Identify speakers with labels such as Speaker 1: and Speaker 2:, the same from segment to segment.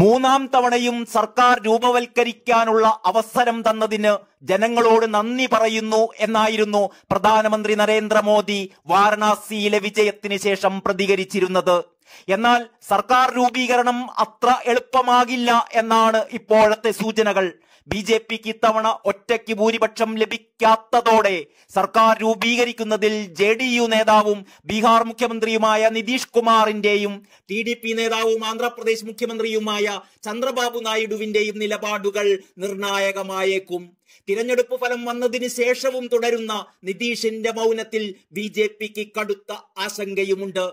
Speaker 1: മൂന്നാം തവണയും സർക്കാർ രൂപവൽക്കരിക്കാനുള്ള അവസരം തന്നതിന് ജനങ്ങളോട് നന്ദി പറയുന്നു എന്നായിരുന്നു പ്രധാനമന്ത്രി നരേന്ദ്രമോദി വാരണാസിയിലെ വിജയത്തിന് ശേഷം പ്രതികരിച്ചിരുന്നത് എന്നാൽ സർക്കാർ രൂപീകരണം അത്ര എളുപ്പമാകില്ല എന്നാണ് ഇപ്പോഴത്തെ സൂചനകൾ ബി ജെ പിക്ക് ഇത്തവണ ഒറ്റയ്ക്ക് ഭൂരിപക്ഷം ലഭിക്കാത്തതോടെ സർക്കാർ രൂപീകരിക്കുന്നതിൽ ജെ ഡി യു നേതാവും ബീഹാർ മുഖ്യമന്ത്രിയുമായ നിതീഷ് കുമാറിന്റെയും ടി ഡി പി നേതാവും ആന്ധ്രാപ്രദേശ് മുഖ്യമന്ത്രിയുമായ ചന്ദ്രബാബു നായിഡുവിന്റെയും നിലപാടുകൾ നിർണായകമായേക്കും തിരഞ്ഞെടുപ്പ് ഫലം വന്നതിന് ശേഷവും തുടരുന്ന നിതീഷിന്റെ മൗനത്തിൽ ബി ജെ പിക്ക് കടുത്ത ആശങ്കയുമുണ്ട്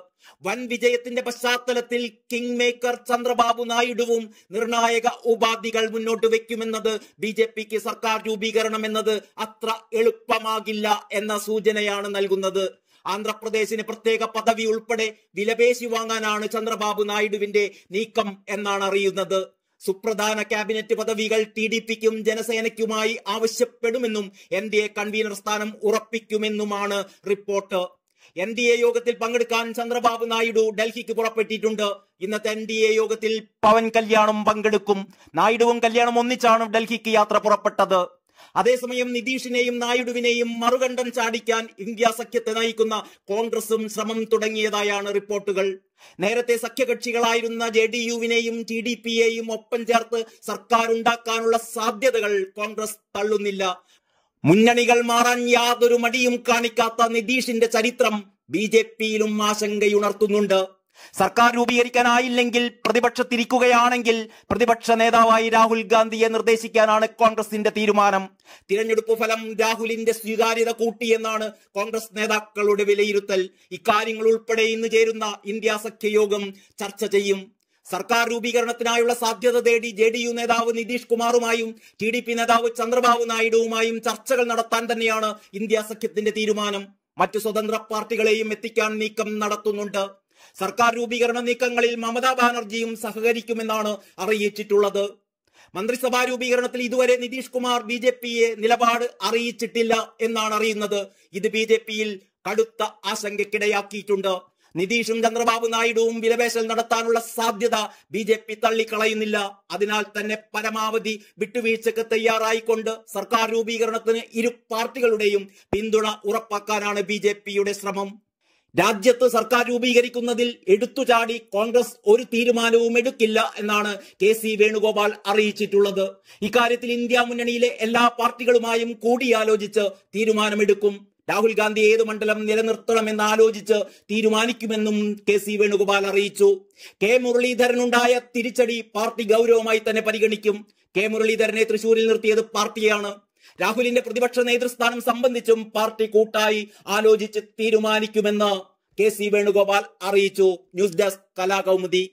Speaker 1: വൻ വിജയത്തിന്റെ പശ്ചാത്തലത്തിൽ കിങ് മേക്കർ ചന്ദ്രബാബു നായിഡുവും നിർണായക ഉപാധികൾ മുന്നോട്ട് വെക്കുമെന്നത് ബി ജെ പിക്ക് സർക്കാർ രൂപീകരണം എന്നത് അത്ര എളുപ്പമാകില്ല എന്ന സൂചനയാണ് നൽകുന്നത് ആന്ധ്രാപ്രദേശിന് പ്രത്യേക പദവി ഉൾപ്പെടെ വിലപേശി വാങ്ങാനാണ് ചന്ദ്രബാബു നായിഡുവിന്റെ നീക്കം എന്നാണ് അറിയുന്നത് സുപ്രധാന ക്യാബിനറ്റ് പദവികൾ ടി ഡി പിക്കും ജനസേനയ്ക്കുമായി ആവശ്യപ്പെടുമെന്നും എൻ ഡി എ കൺവീനർ സ്ഥാനം ഉറപ്പിക്കുമെന്നുമാണ് റിപ്പോർട്ട് എൻ ഡി എ യോഗത്തിൽ പങ്കെടുക്കാൻ ചന്ദ്രബാബു നായിഡു ഡൽഹിക്ക് പുറപ്പെട്ടിട്ടുണ്ട് ഇന്നത്തെ എൻ ഡി എ യോഗത്തിൽ പവൻ കല്യാണും പങ്കെടുക്കും നായിഡുവും കല്യാണം ഒന്നിച്ചാണ് ഡൽഹിക്ക് യാത്ര പുറപ്പെട്ടത് അതേസമയം നിതീഷിനെയും നായിഡുവിനെയും മറുകണ്ഠം ചാടിക്കാൻ ഇന്ത്യ സഖ്യത്തെ നയിക്കുന്ന കോൺഗ്രസും ശ്രമം തുടങ്ങിയതായാണ് റിപ്പോർട്ടുകൾ നേരത്തെ സഖ്യകക്ഷികളായിരുന്ന ജെ ഡി യുവിനെയും ടി ഡി പിയെയും ഒപ്പം ചേർത്ത് സർക്കാർ ഉണ്ടാക്കാനുള്ള സാധ്യതകൾ കോൺഗ്രസ് തള്ളുന്നില്ല മുന്നണികൾ മാറാൻ യാതൊരു മടിയും കാണിക്കാത്ത നിതീഷിന്റെ ചരിത്രം ബി ജെ പിയിലും ആശങ്കയുണർത്തുന്നുണ്ട് സർക്കാർ രൂപീകരിക്കാനായില്ലെങ്കിൽ പ്രതിപക്ഷത്തിരിക്കുകയാണെങ്കിൽ പ്രതിപക്ഷ നേതാവായി രാഹുൽ ഗാന്ധിയെ നിർദ്ദേശിക്കാനാണ് കോൺഗ്രസിന്റെ തീരുമാനം തിരഞ്ഞെടുപ്പ് ഫലം രാഹുലിന്റെ സ്വീകാര്യത കൂട്ടിയെന്നാണ് കോൺഗ്രസ് നേതാക്കളുടെ വിലയിരുത്തൽ ഇക്കാര്യങ്ങൾ ഉൾപ്പെടെ ഇന്ന് ചേരുന്ന ഇന്ത്യ സഖ്യയോഗം ചർച്ച ചെയ്യും സർക്കാർ രൂപീകരണത്തിനായുള്ള സാധ്യത തേടി ജെ ഡി യു നേതാവ് നിതീഷ് കുമാറുമായും ടി ഡി പി നേതാവ് ചന്ദ്രബാബു നായിഡുവുമായും ചർച്ചകൾ നടത്താൻ തന്നെയാണ് ഇന്ത്യ സഖ്യത്തിന്റെ തീരുമാനം മറ്റു സ്വതന്ത്ര പാർട്ടികളെയും എത്തിക്കാൻ നീക്കം നടത്തുന്നുണ്ട് സർക്കാർ രൂപീകരണ നീക്കങ്ങളിൽ മമതാ ബാനർജിയും സഹകരിക്കുമെന്നാണ് അറിയിച്ചിട്ടുള്ളത് മന്ത്രിസഭാ രൂപീകരണത്തിൽ ഇതുവരെ നിതീഷ് കുമാർ ബി ജെ പിയെ നിലപാട് അറിയിച്ചിട്ടില്ല എന്നാണ് അറിയുന്നത് ഇത് ബി ജെ പിയിൽ കടുത്ത ആശങ്കയ്ക്കിടയാക്കിയിട്ടുണ്ട് നിതീഷും ചന്ദ്രബാബു നായിഡുവും വിലപേശൽ നടത്താനുള്ള സാധ്യത ബി ജെ പി തള്ളിക്കളയുന്നില്ല അതിനാൽ തന്നെ പരമാവധി വിട്ടുവീഴ്ചക്ക് തയ്യാറായിക്കൊണ്ട് സർക്കാർ രൂപീകരണത്തിന് ഇരു പാർട്ടികളുടെയും പിന്തുണ ഉറപ്പാക്കാനാണ് ബി ശ്രമം രാജ്യത്ത് സർക്കാർ രൂപീകരിക്കുന്നതിൽ എടുത്തുചാടി കോൺഗ്രസ് ഒരു തീരുമാനവും എടുക്കില്ല എന്നാണ് കെ സി വേണുഗോപാൽ അറിയിച്ചിട്ടുള്ളത് ഇക്കാര്യത്തിൽ ഇന്ത്യ മുന്നണിയിലെ എല്ലാ പാർട്ടികളുമായും കൂടിയാലോചിച്ച് തീരുമാനമെടുക്കും രാഹുൽ ഗാന്ധി ഏത് മണ്ഡലം നിലനിർത്തണമെന്ന് ആലോചിച്ച് തീരുമാനിക്കുമെന്നും കെ സി വേണുഗോപാൽ അറിയിച്ചു കെ മുരളീധരനുണ്ടായ തിരിച്ചടി പാർട്ടി ഗൗരവമായി തന്നെ പരിഗണിക്കും കെ മുരളീധരനെ തൃശൂരിൽ നിർത്തിയത് പാർട്ടിയാണ് രാഹുലിന്റെ പ്രതിപക്ഷ നേതൃസ്ഥാനം സംബന്ധിച്ചും പാർട്ടി കൂട്ടായി ആലോചിച്ച് തീരുമാനിക്കുമെന്ന് കെ സി വേണുഗോപാൽ അറിയിച്ചു ന്യൂസ് ഡെസ്ക് കലാകൗമുദി